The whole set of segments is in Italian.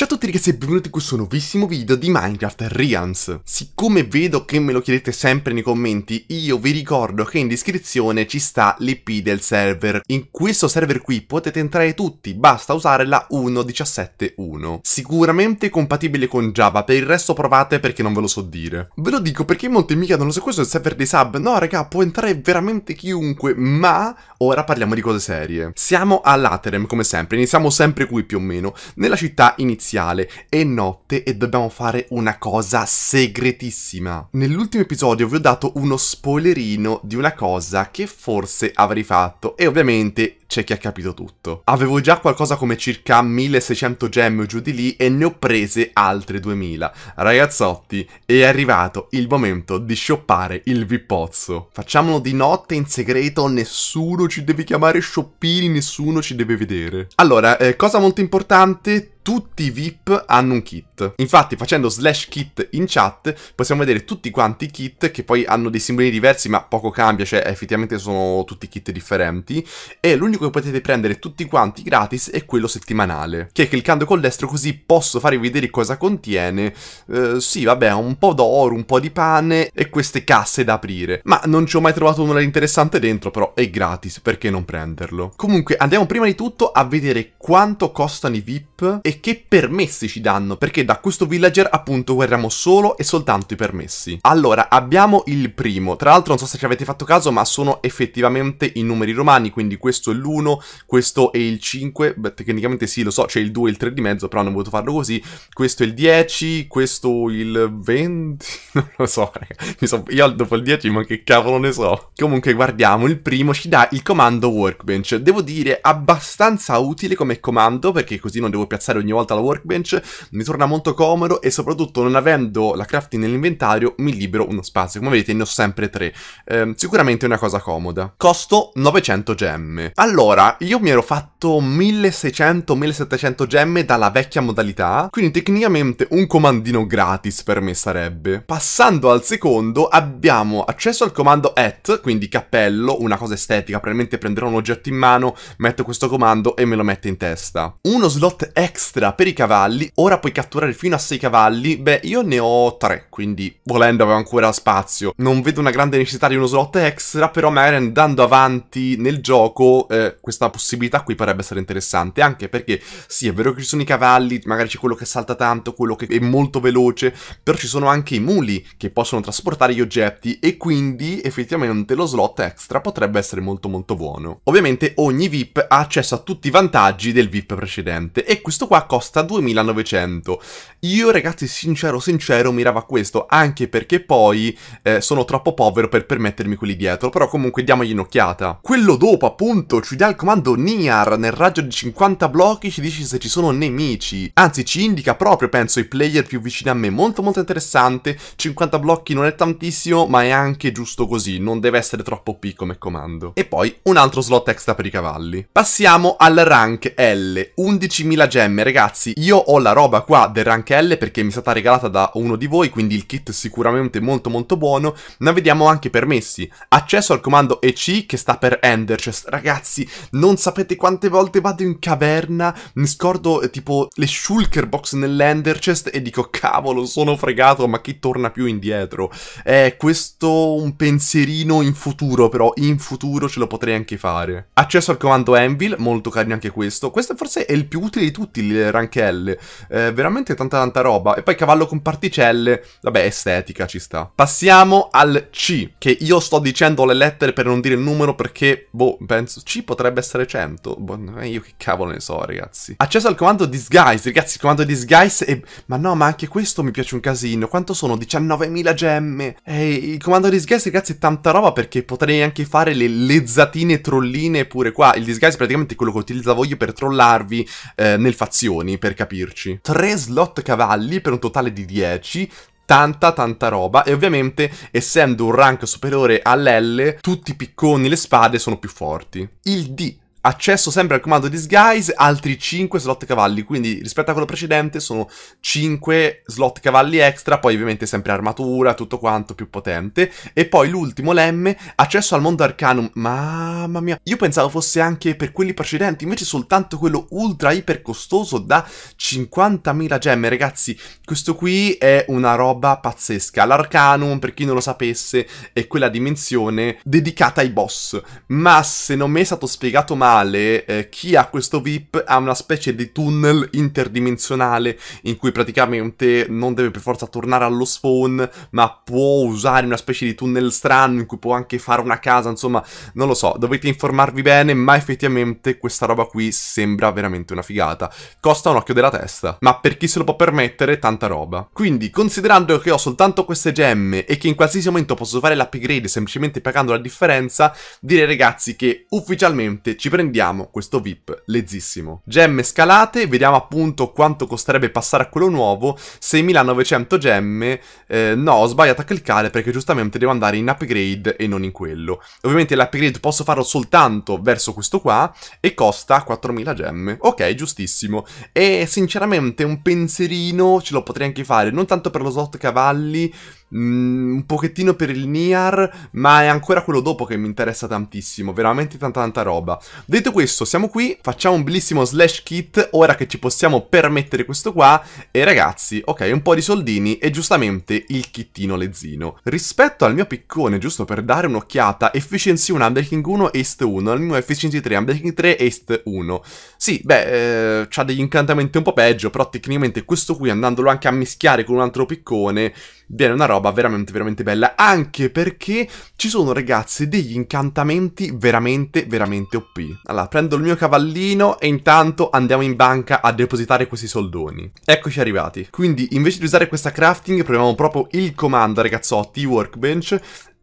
Ciao a tutti ragazzi e benvenuti in questo nuovissimo video di Minecraft Realms. Siccome vedo che me lo chiedete sempre nei commenti, io vi ricordo che in descrizione ci sta l'IP del server. In questo server qui potete entrare tutti, basta usare la 1.17.1. Sicuramente compatibile con Java, per il resto provate perché non ve lo so dire. Ve lo dico perché molti mi chiedono se questo è il server dei sub. No raga, può entrare veramente chiunque, ma ora parliamo di cose serie. Siamo all'Aterem come sempre, iniziamo sempre qui più o meno. Nella città iniziale iniziale. È notte e dobbiamo fare una cosa segretissima. Nell'ultimo episodio vi ho dato uno spoilerino di una cosa che forse avrei fatto e ovviamente c'è chi ha capito tutto. Avevo già qualcosa come circa 1600 gemme giù di lì e ne ho prese altre 2000. Ragazzotti, è arrivato il momento di shoppare il vippozzo. Facciamolo di notte in segreto, nessuno ci deve chiamare shoppini, nessuno ci deve vedere. Allora, eh, cosa molto importante, tutti i VIP hanno un kit. Infatti facendo slash kit in chat possiamo vedere tutti quanti i kit che poi hanno dei simboli diversi ma poco cambia, cioè effettivamente sono tutti kit differenti e l'unico che potete prendere tutti quanti gratis è quello settimanale, che cliccando col destro così posso farvi vedere cosa contiene, eh, sì vabbè un po' d'oro, un po' di pane e queste casse da aprire, ma non ci ho mai trovato nulla di interessante dentro però è gratis, perché non prenderlo? Comunque andiamo prima di tutto a vedere quanto costano i VIP e che permessi ci danno, perché da questo villager appunto guardiamo solo e soltanto i permessi. Allora, abbiamo il primo, tra l'altro non so se ci avete fatto caso, ma sono effettivamente i numeri romani, quindi questo è l'1, questo è il 5, beh, tecnicamente sì, lo so, c'è cioè il 2 e il 3 di mezzo, però hanno voluto farlo così, questo è il 10, questo il 20, non lo so, raga. So, io dopo il 10 ma che cavolo ne so. Comunque guardiamo, il primo ci dà il comando workbench, devo dire abbastanza utile come comando, perché così non devo piazzare ogni volta la workbench, mi torna molto molto comodo e soprattutto non avendo la crafting nell'inventario mi libero uno spazio. Come vedete ne ho sempre tre. Eh, sicuramente è una cosa comoda. Costo 900 gemme. Allora, io mi ero fatto 1600-1700 gemme dalla vecchia modalità, quindi tecnicamente un comandino gratis per me sarebbe. Passando al secondo abbiamo accesso al comando at, quindi cappello, una cosa estetica, probabilmente prenderò un oggetto in mano, metto questo comando e me lo metto in testa. Uno slot extra per i cavalli, ora puoi catturare correre fino a 6 cavalli? Beh, io ne ho 3, quindi volendo avevo ancora spazio. Non vedo una grande necessità di uno slot extra, però magari andando avanti nel gioco eh, questa possibilità qui potrebbe essere interessante, anche perché sì, è vero che ci sono i cavalli, magari c'è quello che salta tanto, quello che è molto veloce, però ci sono anche i muli che possono trasportare gli oggetti e quindi effettivamente lo slot extra potrebbe essere molto molto buono. Ovviamente ogni VIP ha accesso a tutti i vantaggi del VIP precedente e questo qua costa 2900. Io, ragazzi, sincero, sincero, miravo a questo, anche perché poi eh, sono troppo povero per permettermi quelli dietro, però comunque diamogli un'occhiata. Quello dopo, appunto, ci dà il comando Niar, nel raggio di 50 blocchi ci dice se ci sono nemici, anzi ci indica proprio, penso, i player più vicini a me, molto molto interessante, 50 blocchi non è tantissimo, ma è anche giusto così, non deve essere troppo P come comando. E poi un altro slot extra per i cavalli. Passiamo al rank L, 11.000 gemme, ragazzi, io ho la roba qua del pre anche L perché mi è stata regalata da uno di voi, quindi il kit sicuramente molto molto buono. Ma vediamo anche permessi. Accesso al comando EC che sta per Ender, cioè ragazzi non sapete quante volte vado in caverna, mi scordo eh, tipo le shulker box nell'Ender chest e dico cavolo sono fregato ma chi torna più indietro? È questo un pensierino in futuro però, in futuro ce lo potrei anche fare. Accesso al comando Anvil, molto carino anche questo. Questo forse è il più utile di tutti, il ranchelle. Eh, veramente veramente tanta tanta roba. E poi cavallo con particelle, vabbè, estetica ci sta. Passiamo al C, che io sto dicendo le lettere per non dire il numero perché, boh, penso, C potrebbe essere 100. Boh, eh, io che cavolo ne so, ragazzi. Accesso al comando disguise, ragazzi, il comando disguise è... Ma no, ma anche questo mi piace un casino. Quanto sono? 19.000 gemme. Ehi, il comando disguise, ragazzi, è tanta roba perché potrei anche fare le lezzatine trolline pure qua. Il disguise è praticamente quello che utilizzavo io per trollarvi eh, nel fazioni, per capirci. Tre slot slot cavalli per un totale di 10, tanta tanta roba e ovviamente essendo un rank superiore all'L tutti i picconi e le spade sono più forti. Il D Accesso sempre al comando disguise, altri 5 slot cavalli, quindi rispetto a quello precedente sono 5 slot cavalli extra, poi ovviamente sempre armatura, tutto quanto più potente, e poi l'ultimo lemme, accesso al mondo arcanum, mamma mia, io pensavo fosse anche per quelli precedenti, invece soltanto quello ultra iper costoso da 50.000 gemme, ragazzi, questo qui è una roba pazzesca, l'arcanum, per chi non lo sapesse, è quella dimensione dedicata ai boss, ma se non mi è stato spiegato male, generale eh, chi ha questo VIP ha una specie di tunnel interdimensionale in cui praticamente non deve per forza tornare allo spawn, ma può usare una specie di tunnel strano in cui può anche fare una casa, insomma, non lo so, dovete informarvi bene, ma effettivamente questa roba qui sembra veramente una figata. Costa un occhio della testa, ma per chi se lo può permettere, tanta roba. Quindi, considerando che ho soltanto queste gemme e che in qualsiasi momento posso fare l'upgrade semplicemente pagando la differenza, direi ragazzi che ufficialmente ci prendiamo prendiamo questo VIP lezzissimo. Gemme scalate, vediamo appunto quanto costerebbe passare a quello nuovo, 6900 gemme, eh, no ho sbagliato a cliccare perché giustamente devo andare in upgrade e non in quello. Ovviamente l'upgrade posso farlo soltanto verso questo qua e costa 4000 gemme, ok giustissimo. E sinceramente un pensierino ce lo potrei anche fare, non tanto per lo slot cavalli, mh, mm, un pochettino per il Nier, ma è ancora quello dopo che mi interessa tantissimo, veramente tanta tanta roba. Detto questo, siamo qui, facciamo un bellissimo slash kit, ora che ci possiamo permettere questo qua, e ragazzi, ok, un po' di soldini e giustamente il kittino lezzino. Rispetto al mio piccone, giusto per dare un'occhiata, efficiency 1, unbreaking 1, est 1, al mio efficiency 3, unbreaking 3, est 1. Sì, beh, eh, ha degli incantamenti un po' peggio, però tecnicamente questo qui, andandolo anche a mischiare con un altro piccone viene una roba veramente, veramente bella. Anche perché ci sono, ragazzi, degli incantamenti veramente, veramente OP. Allora, prendo il mio cavallino e intanto andiamo in banca a depositare questi soldoni. Eccoci arrivati. Quindi, invece di usare questa crafting, proviamo proprio il comando, ragazzotti, workbench,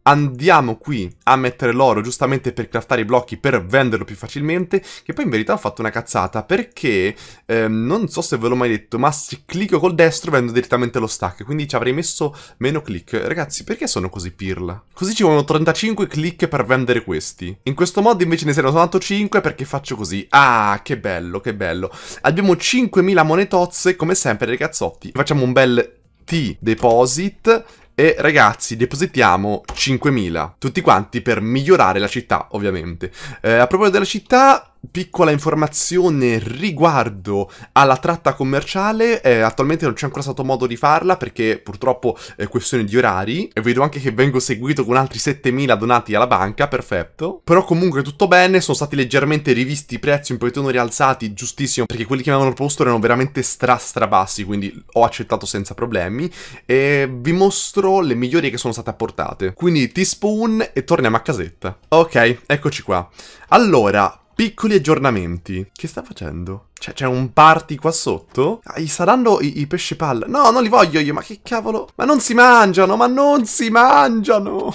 andiamo qui a mettere l'oro giustamente per craftare i blocchi per venderlo più facilmente, che poi in verità ho fatto una cazzata, perché ehm, non so se ve l'ho mai detto, ma se clicco col destro vendo direttamente lo stack, quindi ci avrei messo meno click. Ragazzi, perché sono così pirla? Così ci vogliono 35 click per vendere questi. In questo modo invece ne servono soltanto 5 perché faccio così. Ah, che bello, che bello. Abbiamo 5.000 monetozze, come sempre ragazzotti. Facciamo un bel T deposit e ragazzi depositiamo 5.000, tutti quanti per migliorare la città ovviamente. Eh, a proposito della città, piccola informazione riguardo alla tratta commerciale, eh, attualmente non c'è ancora stato modo di farla perché purtroppo è questione di orari e vedo anche che vengo seguito con altri 7000 donati alla banca, perfetto. Però comunque tutto bene, sono stati leggermente rivisti i prezzi, un pochettino rialzati, giustissimo, perché quelli che mi avevano proposto erano veramente stra stra bassi, quindi ho accettato senza problemi e vi mostro le migliorie che sono state apportate. Quindi t teaspoon e torniamo a casetta. Ok, eccoci qua. Allora, piccoli aggiornamenti. Che sta facendo? Cioè, c'è un party qua sotto? Ah, gli saranno i, i pesce palla? No, non li voglio io, ma che cavolo? Ma non si mangiano, ma non si mangiano!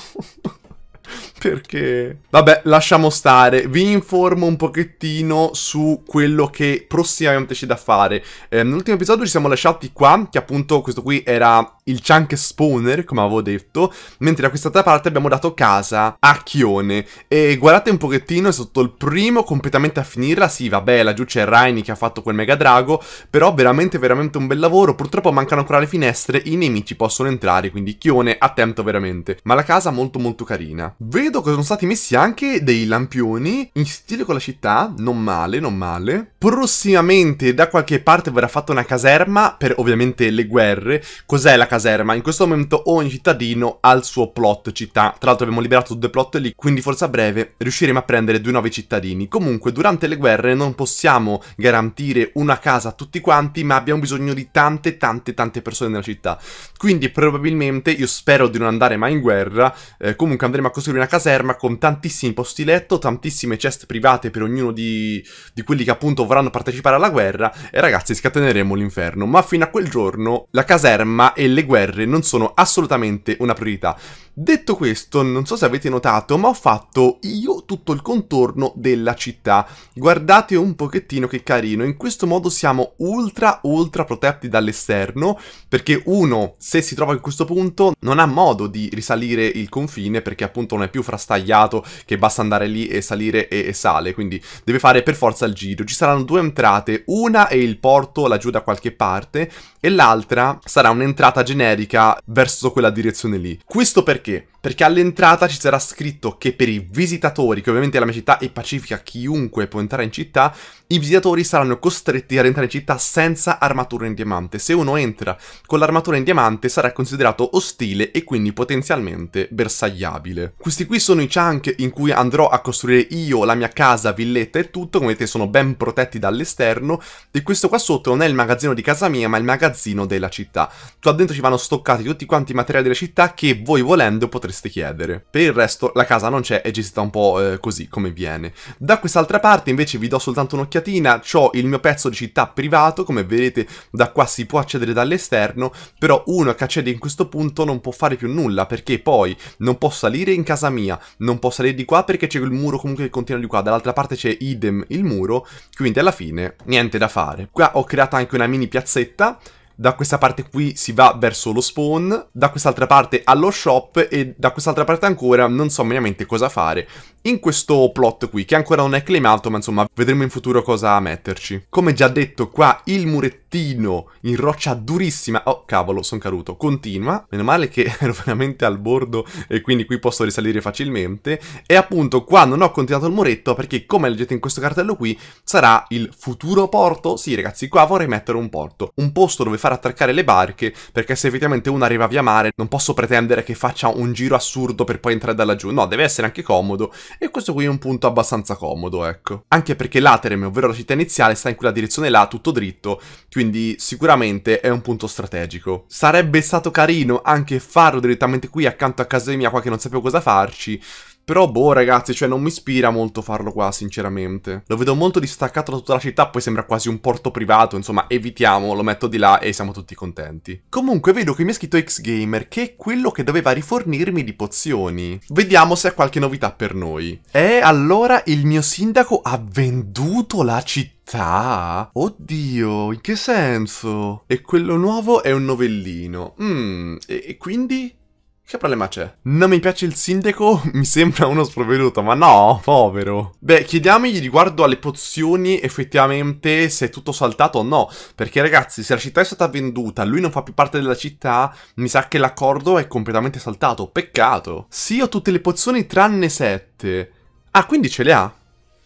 Perché... Vabbè, lasciamo stare. Vi informo un pochettino su quello che prossimamente c'è da fare. Eh, nell'ultimo episodio ci siamo lasciati qua, che appunto questo qui era il chunk spawner, come avevo detto, mentre da quest'altra parte abbiamo dato casa a Chione. E guardate un pochettino, è stato il primo completamente a finirla. Sì, vabbè, laggiù c'è Rainy che ha fatto quel mega drago, però veramente, veramente un bel lavoro. Purtroppo mancano ancora le finestre, i nemici possono entrare, quindi Chione, attento veramente. Ma la casa molto, molto carina. Vedo che sono stati messi anche dei lampioni in stile con la città, non male, non male. Prossimamente da qualche parte verrà fatta una caserma per ovviamente le guerre. Cos'è la caserma? In questo momento ogni cittadino ha il suo plot città. Tra l'altro abbiamo liberato due plot lì, quindi forse a breve riusciremo a prendere due nuovi cittadini. Comunque durante le guerre non possiamo garantire una casa a tutti quanti, ma abbiamo bisogno di tante tante tante persone nella città. Quindi probabilmente, io spero di non andare mai in guerra, eh, comunque andremo a costruire costruire una caserma con tantissimi posti letto, tantissime chest private per ognuno di, di quelli che appunto vorranno partecipare alla guerra e ragazzi scateneremo l'inferno. Ma fino a quel giorno la caserma e le guerre non sono assolutamente una priorità. Detto questo, non so se avete notato, ma ho fatto io tutto il contorno della città. Guardate un pochettino che carino, in questo modo siamo ultra ultra protetti dall'esterno, perché uno, se si trova in questo punto, non ha modo di risalire il confine, perché appunto non è più frastagliato che basta andare lì e salire e, e sale, quindi deve fare per forza il giro. Ci saranno due entrate, una è il porto laggiù da qualche parte e l'altra sarà un'entrata generica verso quella direzione lì. Questo perché? Perché all'entrata ci sarà scritto che per i visitatori, che ovviamente la mia città è pacifica, chiunque può entrare in città, i visitatori saranno costretti ad entrare in città senza armatura in diamante. Se uno entra con l'armatura in diamante sarà considerato ostile e quindi potenzialmente bersagliabile. Questi qui sono i chunk in cui andrò a costruire io la mia casa, villetta e tutto, come vedete sono ben protetti dall'esterno e questo qua sotto non è il magazzino di casa mia ma il magazzino della città. Qua dentro ci vanno stoccati tutti quanti i materiali della città che voi volendo potreste chiedere. Per il resto la casa non c'è, è gestita un po' eh, così come viene. Da quest'altra parte invece vi do soltanto un'occhiatina, ho il mio pezzo di città privato, come vedete da qua si può accedere dall'esterno, però uno che accede in questo punto non può fare più nulla perché poi non può salire in casa casa mia, non può salire di qua perché c'è il muro comunque che continua di qua, dall'altra parte c'è idem il muro, quindi alla fine niente da fare. Qua ho creato anche una mini piazzetta da questa parte qui si va verso lo spawn, da quest'altra parte allo shop e da quest'altra parte ancora non so mediamente cosa fare. In questo plot qui, che ancora non è claimato, ma insomma vedremo in futuro cosa metterci. Come già detto qua, il murettino in roccia durissima, oh cavolo, sono caduto, continua, meno male che ero veramente al bordo e quindi qui posso risalire facilmente, e appunto qua non ho continuato il muretto perché come leggete in questo cartello qui, sarà il futuro porto, sì ragazzi, qua vorrei mettere un porto, un posto dove fare a attraccare le barche, perché se effettivamente uno arriva via mare non posso pretendere che faccia un giro assurdo per poi entrare da laggiù, no, deve essere anche comodo, e questo qui è un punto abbastanza comodo, ecco. Anche perché l'Aterem, ovvero la città iniziale, sta in quella direzione là, tutto dritto, quindi sicuramente è un punto strategico. Sarebbe stato carino anche farlo direttamente qui accanto a casa mia qua che non sapevo cosa farci, però boh ragazzi, cioè non mi ispira molto farlo qua sinceramente. Lo vedo molto distaccato da tutta la città, poi sembra quasi un porto privato, insomma evitiamo, lo metto di là e siamo tutti contenti. Comunque vedo che mi ha scritto Xgamer che è quello che doveva rifornirmi di pozioni. Vediamo se ha qualche novità per noi. E allora il mio sindaco ha venduto la città. Oddio, in che senso? E quello nuovo è un novellino. Mmm, e, e quindi? Che problema c'è? Non mi piace il sindaco? Mi sembra uno sprovveduto, ma no, povero. Beh, chiediamogli riguardo alle pozioni effettivamente se è tutto saltato o no. Perché ragazzi, se la città è stata venduta, lui non fa più parte della città, mi sa che l'accordo è completamente saltato. Peccato. Sì, ho tutte le pozioni tranne sette. Ah, quindi ce le ha?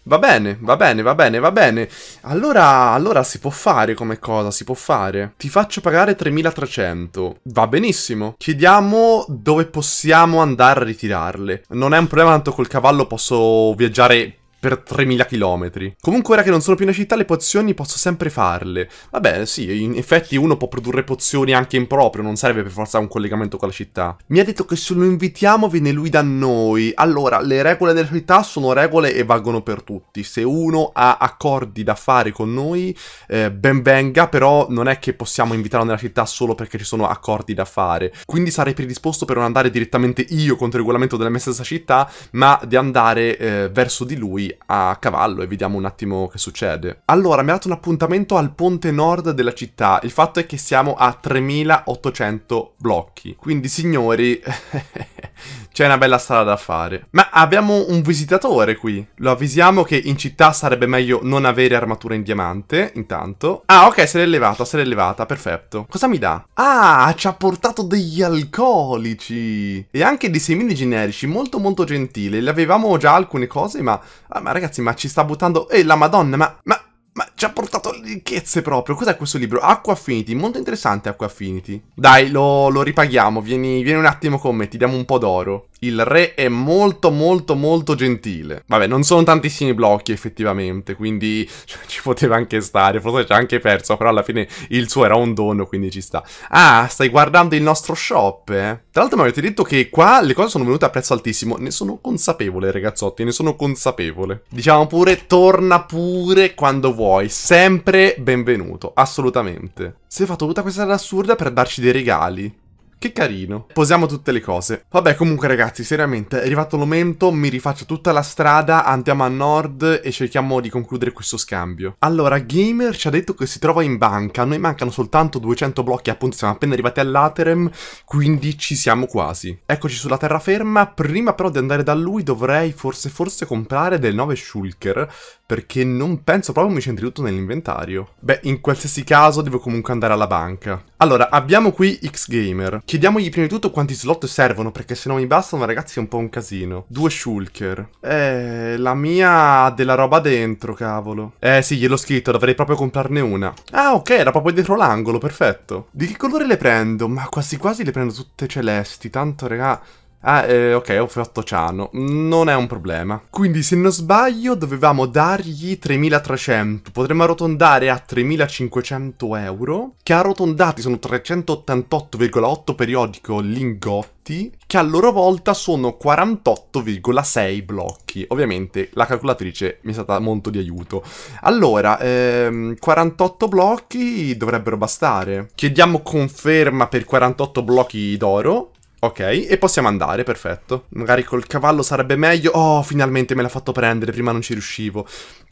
Va bene, va bene, va bene, va bene. Allora, allora si può fare come cosa, si può fare. Ti faccio pagare 3300. Va benissimo. Chiediamo dove possiamo andare a ritirarle. Non è un problema, tanto col cavallo posso viaggiare per 3000 km. Comunque ora che non sono più in una città le pozioni posso sempre farle. Vabbè, sì, in effetti uno può produrre pozioni anche in proprio, non serve per forza un collegamento con la città. Mi ha detto che se lo invitiamo viene lui da noi. Allora, le regole della città sono regole e valgono per tutti. Se uno ha accordi da fare con noi, eh, ben venga, però non è che possiamo invitarlo nella città solo perché ci sono accordi da fare. Quindi sarei predisposto per non andare direttamente io contro il regolamento della mia stessa città, ma di andare eh, verso di lui a cavallo e vediamo un attimo che succede. Allora, mi ha dato un appuntamento al ponte nord della città. Il fatto è che siamo a 3800 blocchi. Quindi, signori... C'è una bella strada da fare. Ma abbiamo un visitatore qui. Lo avvisiamo che in città sarebbe meglio non avere armatura in diamante, intanto. Ah, ok, se l'è levata, se l'è levata, perfetto. Cosa mi dà? Ah, ci ha portato degli alcolici. E anche dei semini generici, molto molto gentile. Le avevamo già alcune cose, ma... Ah, ma ragazzi, ma ci sta buttando... Ehi, la madonna, ma... Ma ma ci ha portato ricchezze proprio. Cos'è questo libro? Acqua Affinity. Molto interessante Acqua Affinity. Dai, lo, lo ripaghiamo. Vieni, vieni, un attimo con me. Ti diamo un po' d'oro. Il re è molto, molto, molto gentile. Vabbè, non sono tantissimi blocchi effettivamente. Quindi cioè, ci poteva anche stare. Forse ci ha anche perso. Però alla fine il suo era un dono. Quindi ci sta. Ah, stai guardando il nostro shop. Eh? Tra l'altro mi avete detto che qua le cose sono venute a prezzo altissimo. Ne sono consapevole, ragazzotti. Ne sono consapevole. Diciamo pure, torna pure quando vuoi vuoi, sempre benvenuto, assolutamente. Si è fatto tutta questa strada assurda per darci dei regali. Che carino. Posiamo tutte le cose. Vabbè, comunque ragazzi, seriamente, è arrivato il momento, mi rifaccio tutta la strada, andiamo a nord e cerchiamo di concludere questo scambio. Allora, Gamer ci ha detto che si trova in banca, noi mancano soltanto 200 blocchi, appunto siamo appena arrivati all'Aterem, quindi ci siamo quasi. Eccoci sulla terraferma, prima però di andare da lui dovrei forse forse comprare del 9 Shulker, perché non penso proprio mi c'entri tutto nell'inventario. Beh, in qualsiasi caso devo comunque andare alla banca. Allora, abbiamo qui X-Gamer. Chiediamogli prima di tutto quanti slot servono, perché se non mi bastano, ragazzi, è un po' un casino. Due shulker. Eh, la mia ha della roba dentro, cavolo. Eh sì, gliel'ho scritto, dovrei proprio comprarne una. Ah, ok, era proprio dietro l'angolo, perfetto. Di che colore le prendo? Ma quasi quasi le prendo tutte celesti, tanto, raga... Ah, eh, ok, ho fatto Ciano. Non è un problema. Quindi, se non sbaglio, dovevamo dargli 3300. Potremmo arrotondare a 3500 euro, che arrotondati sono 388,8 periodico lingotti, che a loro volta sono 48,6 blocchi. Ovviamente la calcolatrice mi è stata molto di aiuto. Allora, ehm, 48 blocchi dovrebbero bastare. Chiediamo conferma per 48 blocchi d'oro Ok, e possiamo andare, perfetto. Magari col cavallo sarebbe meglio. Oh, finalmente me l'ha fatto prendere, prima non ci riuscivo.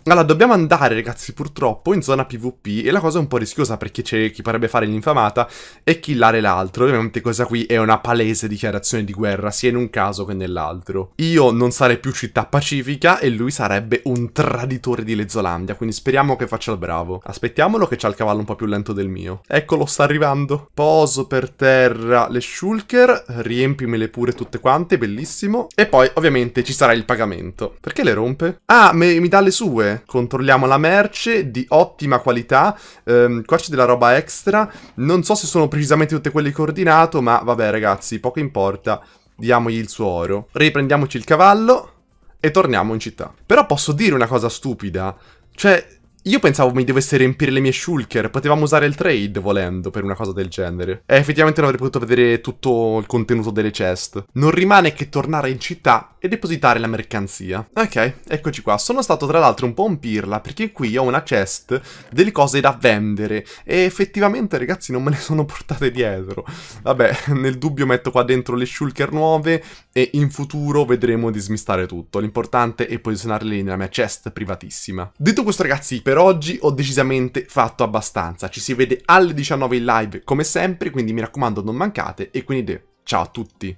Allora, dobbiamo andare, ragazzi, purtroppo, in zona PvP e la cosa è un po' rischiosa perché c'è chi potrebbe fare l'infamata e killare l'altro. Ovviamente questa qui è una palese dichiarazione di guerra, sia in un caso che nell'altro. Io non sarei più città pacifica e lui sarebbe un traditore di Lezzolandia, quindi speriamo che faccia il bravo. Aspettiamolo che c'ha il cavallo un po' più lento del mio. Eccolo, sta arrivando. Poso per terra le shulker, riempimele pure tutte quante, bellissimo. E poi, ovviamente, ci sarà il pagamento. Perché le rompe? Ah, mi, mi dà le sue controlliamo la merce di ottima qualità, ehm, qua c'è della roba extra, non so se sono precisamente tutte quelle che ho ordinato, ma vabbè ragazzi, poco importa, diamogli il suo oro. Riprendiamoci il cavallo e torniamo in città. Però posso dire una cosa stupida, cioè io pensavo mi dovesse riempire le mie shulker, potevamo usare il trade volendo per una cosa del genere. E eh, effettivamente non avrei potuto vedere tutto il contenuto delle chest. Non rimane che tornare in città e depositare la mercanzia. Ok, eccoci qua. Sono stato tra l'altro un po' un pirla perché qui ho una chest delle cose da vendere e effettivamente ragazzi non me le sono portate dietro. Vabbè, nel dubbio metto qua dentro le shulker nuove e in futuro vedremo di smistare tutto. L'importante è posizionarle nella mia chest privatissima. Detto questo ragazzi, per per oggi ho decisamente fatto abbastanza. Ci si vede alle 19 in live come sempre, quindi mi raccomando non mancate e quindi ciao a tutti.